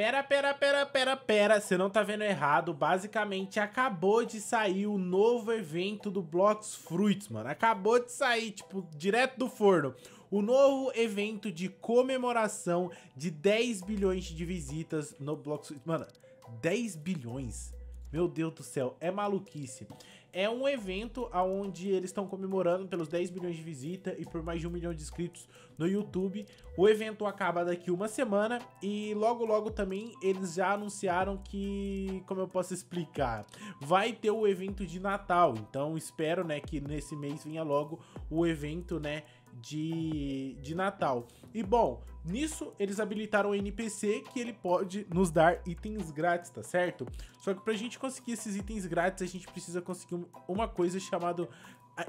Pera, pera, pera, pera, pera, você não tá vendo errado, basicamente acabou de sair o novo evento do Blocks Fruits, mano, acabou de sair, tipo, direto do forno. O novo evento de comemoração de 10 bilhões de visitas no Blocks Fruits, mano, 10 bilhões? Meu Deus do céu, é maluquice. É um evento onde eles estão comemorando pelos 10 milhões de visitas e por mais de um milhão de inscritos no YouTube. O evento acaba daqui uma semana e logo logo também eles já anunciaram que, como eu posso explicar, vai ter o evento de Natal. Então espero, né, que nesse mês venha logo o evento, né, de, de Natal. E bom, nisso eles habilitaram o NPC que ele pode nos dar itens grátis, tá certo? Só que pra gente conseguir esses itens grátis, a gente precisa conseguir uma coisa chamada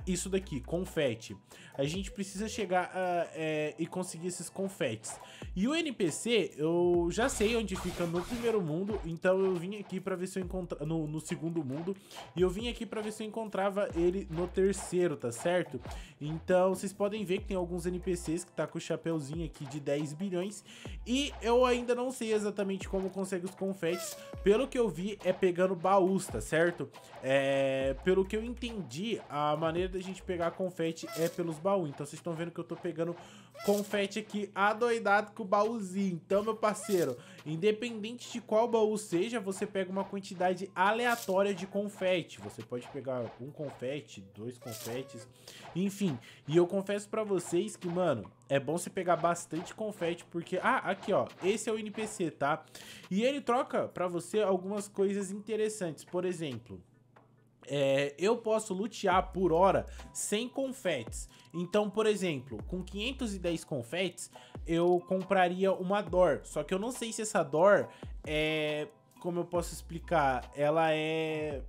isso daqui, confete. A gente precisa chegar a, é, e conseguir esses confetes. E o NPC, eu já sei onde fica no primeiro mundo, então eu vim aqui pra ver se eu encontrava... No, no, segundo mundo, e eu vim aqui pra ver se eu encontrava ele no terceiro, tá certo? Então, vocês podem ver que tem alguns NPCs que tá com o chapéuzinho aqui de 10 bilhões, e eu ainda não sei exatamente como consegue os confetes. Pelo que eu vi, é pegando baús, tá certo? É, pelo que eu entendi, a maneira maneira da gente pegar confete é pelos baús. Então vocês estão vendo que eu tô pegando confete aqui adoidado com o baúzinho. Então, meu parceiro, independente de qual baú seja, você pega uma quantidade aleatória de confete. Você pode pegar um confete, dois confetes, enfim. E eu confesso pra vocês que, mano, é bom você pegar bastante confete, porque... Ah, aqui, ó, esse é o NPC, tá? E ele troca pra você algumas coisas interessantes. Por exemplo... É, eu posso lutear por hora sem confetes. Então, por exemplo, com 510 confetes, eu compraria uma DOR. Só que eu não sei se essa DOR é. Como eu posso explicar? Ela é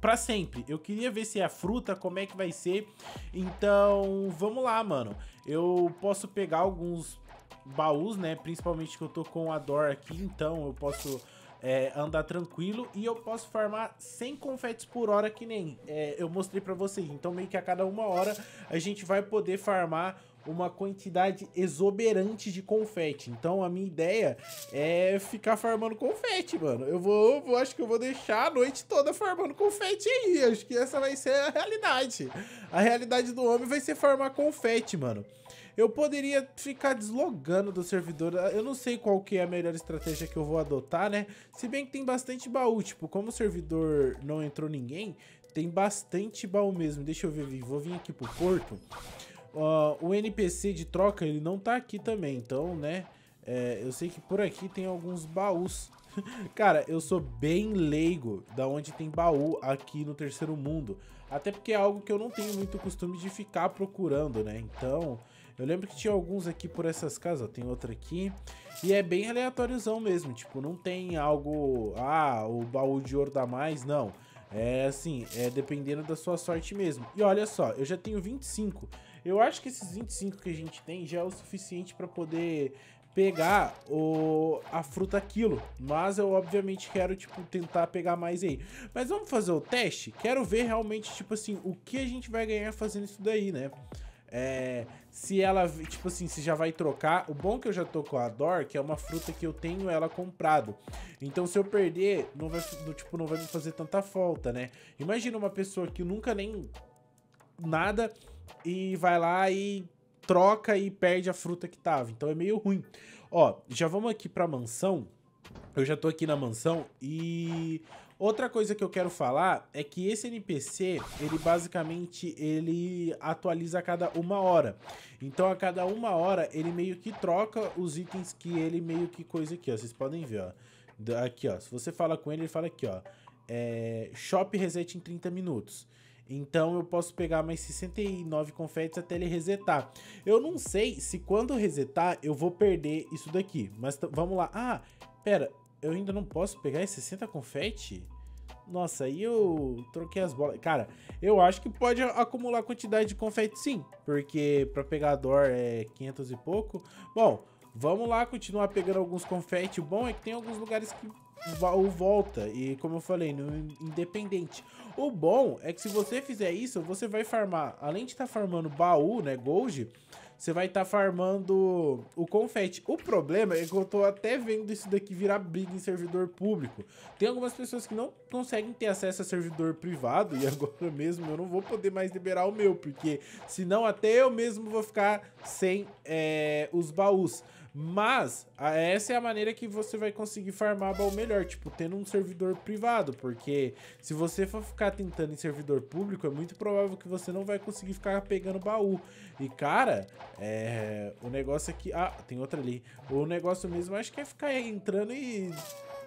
para sempre. Eu queria ver se é a fruta, como é que vai ser. Então, vamos lá, mano. Eu posso pegar alguns baús, né? Principalmente que eu tô com a Dor aqui, então eu posso é, andar tranquilo e eu posso farmar 100 confetes por hora que nem é, eu mostrei pra vocês. Então meio que a cada uma hora a gente vai poder farmar uma quantidade exuberante de confete. Então a minha ideia é ficar farmando confete, mano. Eu vou, vou acho que eu vou deixar a noite toda farmando confete aí. Acho que essa vai ser a realidade. A realidade do homem vai ser farmar confete, mano. Eu poderia ficar deslogando do servidor. Eu não sei qual que é a melhor estratégia que eu vou adotar, né? Se bem que tem bastante baú. Tipo, como o servidor não entrou ninguém, tem bastante baú mesmo. Deixa eu ver. Vou vir aqui pro porto. Uh, o NPC de troca, ele não tá aqui também, então, né? É, eu sei que por aqui tem alguns baús. Cara, eu sou bem leigo da onde tem baú aqui no terceiro mundo. Até porque é algo que eu não tenho muito costume de ficar procurando, né? Então, eu lembro que tinha alguns aqui por essas casas, ó, tem outro aqui. E é bem aleatóriozão mesmo, tipo, não tem algo... Ah, o baú de ouro dá mais, não. Não. É assim, é dependendo da sua sorte mesmo. E olha só, eu já tenho 25. Eu acho que esses 25 que a gente tem já é o suficiente para poder pegar o, a fruta aquilo. Mas eu, obviamente, quero, tipo, tentar pegar mais aí. Mas vamos fazer o teste? Quero ver realmente, tipo assim, o que a gente vai ganhar fazendo isso daí, né? É, se ela, tipo assim, se já vai trocar. O bom que eu já tô com a Dor, que é uma fruta que eu tenho ela comprado. Então se eu perder, não vai, tipo, não vai me fazer tanta falta, né? Imagina uma pessoa que nunca nem nada e vai lá e troca e perde a fruta que tava. Então é meio ruim. Ó, já vamos aqui pra mansão. Eu já tô aqui na mansão e outra coisa que eu quero falar é que esse NPC, ele basicamente ele atualiza a cada uma hora. Então a cada uma hora ele meio que troca os itens que ele meio que coisa aqui, ó. Vocês podem ver, ó. Aqui, ó. Se você fala com ele, ele fala aqui, ó. É, shop reset em 30 minutos. Então eu posso pegar mais 69 confetes até ele resetar. Eu não sei se quando resetar eu vou perder isso daqui, mas vamos lá. Ah, Pera, eu ainda não posso pegar esses 60 confete? Nossa, aí eu troquei as bolas. Cara, eu acho que pode acumular quantidade de confete sim, porque para pegar a Dor é 500 e pouco. Bom, vamos lá continuar pegando alguns confete. O bom é que tem alguns lugares que o volta e como eu falei, no independente. O bom é que se você fizer isso, você vai farmar, além de estar tá farmando baú, né, gold, você vai estar tá farmando o confete. O problema é que eu tô até vendo isso daqui virar briga em servidor público. Tem algumas pessoas que não conseguem ter acesso a servidor privado e agora mesmo eu não vou poder mais liberar o meu, porque senão até eu mesmo vou ficar sem é, os baús. Mas essa é a maneira que você vai conseguir farmar baú melhor, tipo, tendo um servidor privado, porque se você for ficar tentando em servidor público, é muito provável que você não vai conseguir ficar pegando baú. E, cara, é... o negócio aqui... É ah, tem outra ali. O negócio mesmo, acho que é ficar entrando e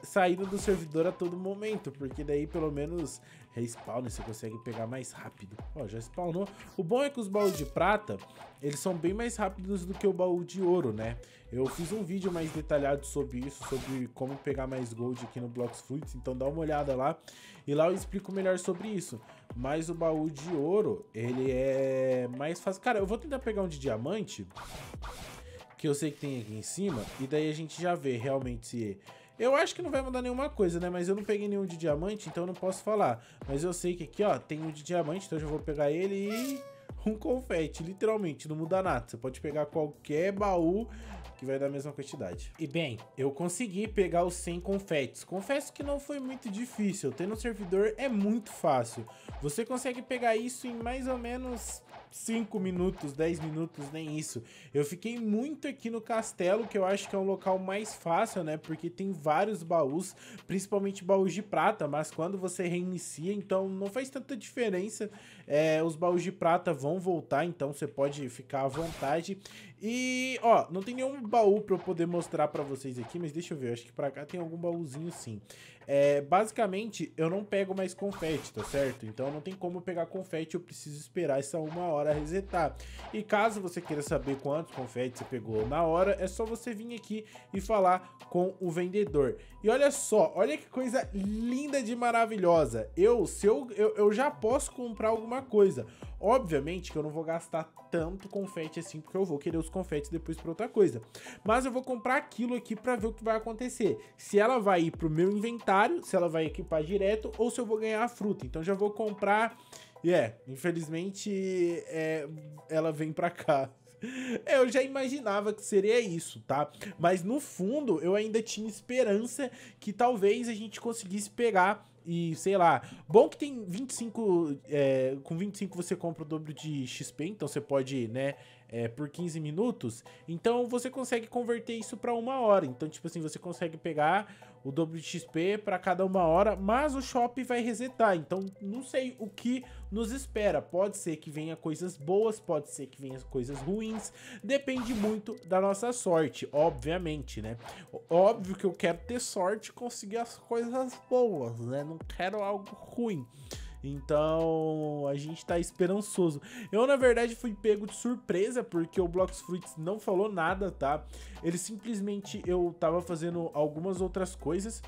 saindo do servidor a todo momento, porque daí pelo menos respawn, você consegue pegar mais rápido. Ó, já spawnou. O bom é que os baús de prata, eles são bem mais rápidos do que o baú de ouro, né? Eu fiz um vídeo mais detalhado sobre isso, sobre como pegar mais gold aqui no Blocks Fruits, então dá uma olhada lá. E lá eu explico melhor sobre isso. Mas o baú de ouro, ele é mais fácil. Cara, eu vou tentar pegar um de diamante, que eu sei que tem aqui em cima, e daí a gente já vê realmente se eu acho que não vai mudar nenhuma coisa, né? Mas eu não peguei nenhum de diamante, então eu não posso falar. Mas eu sei que aqui, ó, tem um de diamante, então eu já vou pegar ele e... Um confete, literalmente, não muda nada. Você pode pegar qualquer baú que vai dar a mesma quantidade. E bem, eu consegui pegar os 100 confetes. Confesso que não foi muito difícil, ter no servidor é muito fácil. Você consegue pegar isso em mais ou menos 5 minutos, 10 minutos, nem isso. Eu fiquei muito aqui no castelo, que eu acho que é um local mais fácil, né? Porque tem vários baús, principalmente baús de prata, mas quando você reinicia, então não faz tanta diferença. É, os baús de prata vão voltar, então você pode ficar à vontade. E, ó, não tem nenhum baú pra eu poder mostrar pra vocês aqui, mas deixa eu ver, acho que pra cá tem algum baúzinho sim. É, basicamente, eu não pego mais confete, tá certo? Então não tem como pegar confete, eu preciso esperar essa uma hora resetar. E caso você queira saber quantos confetes você pegou na hora, é só você vir aqui e falar com o vendedor. E olha só, olha que coisa linda de maravilhosa. Eu, se eu, eu, eu já posso comprar alguma coisa. Obviamente que eu não vou gastar tanto confete assim, porque eu vou querer os confetes depois para outra coisa. Mas eu vou comprar aquilo aqui para ver o que vai acontecer. Se ela vai ir pro meu inventário, se ela vai equipar direto, ou se eu vou ganhar a fruta. Então já vou comprar... E yeah, é, infelizmente, é, ela vem pra cá. Eu já imaginava que seria isso, tá? Mas no fundo, eu ainda tinha esperança que talvez a gente conseguisse pegar e sei lá. Bom que tem 25. É, com 25 você compra o dobro de XP, então você pode, né? é, por 15 minutos, então você consegue converter isso para uma hora. Então, tipo assim, você consegue pegar o dobro de XP para cada uma hora, mas o shop vai resetar. Então, não sei o que nos espera. Pode ser que venha coisas boas, pode ser que venha coisas ruins. Depende muito da nossa sorte, obviamente, né? Óbvio que eu quero ter sorte e conseguir as coisas boas, né? Não quero algo ruim. Então a gente tá esperançoso. Eu, na verdade, fui pego de surpresa porque o Blox Fruits não falou nada, tá? Ele simplesmente eu tava fazendo algumas outras coisas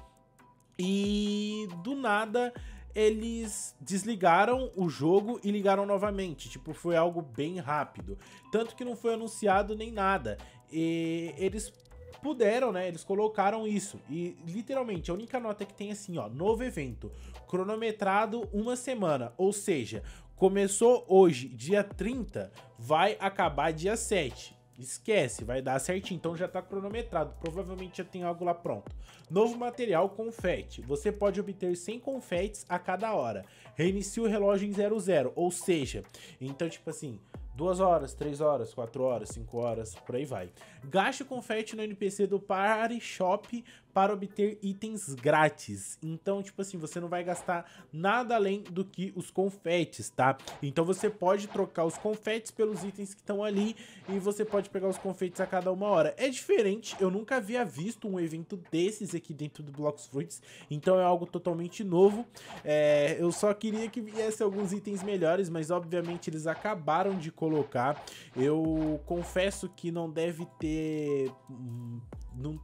e do nada eles desligaram o jogo e ligaram novamente. Tipo, foi algo bem rápido. Tanto que não foi anunciado nem nada. E eles puderam, né? Eles colocaram isso. E literalmente, a única nota que tem é assim, ó, novo evento, cronometrado uma semana, ou seja, começou hoje, dia 30, vai acabar dia 7. Esquece, vai dar certinho, então já está cronometrado, provavelmente já tem algo lá pronto. Novo material confete, você pode obter 100 confetes a cada hora. Reinicia o relógio em 00, ou seja, então tipo assim, duas horas, três horas, quatro horas, cinco horas, por aí vai. Gaste confete no NPC do Party Shop para obter itens grátis. Então, tipo assim, você não vai gastar nada além do que os confetes, tá? Então você pode trocar os confetes pelos itens que estão ali e você pode pegar os confetes a cada uma hora. É diferente, eu nunca havia visto um evento desses aqui dentro do Blocks Fruits, então é algo totalmente novo. É, eu só queria que viesse alguns itens melhores, mas obviamente eles acabaram de colocar. Eu confesso que não deve ter... Hum, não,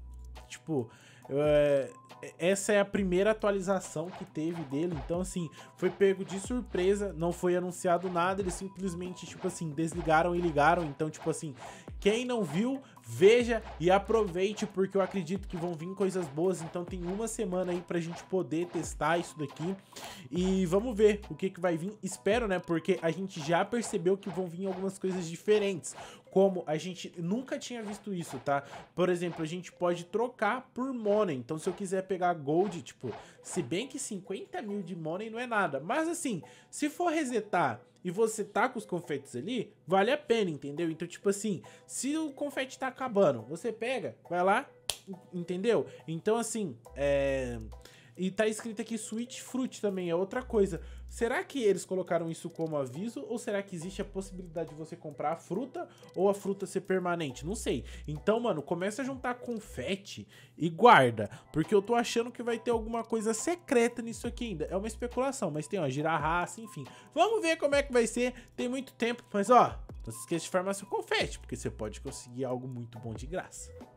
tipo, é, é, essa é a primeira atualização que teve dele, então assim, foi pego de surpresa, não foi anunciado nada, eles simplesmente, tipo assim, desligaram e ligaram, então tipo assim, quem não viu, veja e aproveite, porque eu acredito que vão vir coisas boas, então tem uma semana aí pra gente poder testar isso daqui, e vamos ver o que que vai vir, espero né, porque a gente já percebeu que vão vir algumas coisas diferentes, como a gente nunca tinha visto isso, tá? Por exemplo, a gente pode trocar por money. Então, se eu quiser pegar gold, tipo, se bem que 50 mil de money não é nada. Mas assim, se for resetar e você tá com os confetes ali, vale a pena, entendeu? Então, tipo assim, se o confete tá acabando, você pega, vai lá, entendeu? Então, assim, é... E tá escrito aqui Sweet Fruit também, é outra coisa. Será que eles colocaram isso como aviso? Ou será que existe a possibilidade de você comprar a fruta ou a fruta ser permanente? Não sei. Então, mano, começa a juntar confete e guarda. Porque eu tô achando que vai ter alguma coisa secreta nisso aqui ainda. É uma especulação, mas tem, ó, girarraça, assim, enfim. Vamos ver como é que vai ser. Tem muito tempo, mas ó, não se esqueça de farmar seu confete, porque você pode conseguir algo muito bom de graça.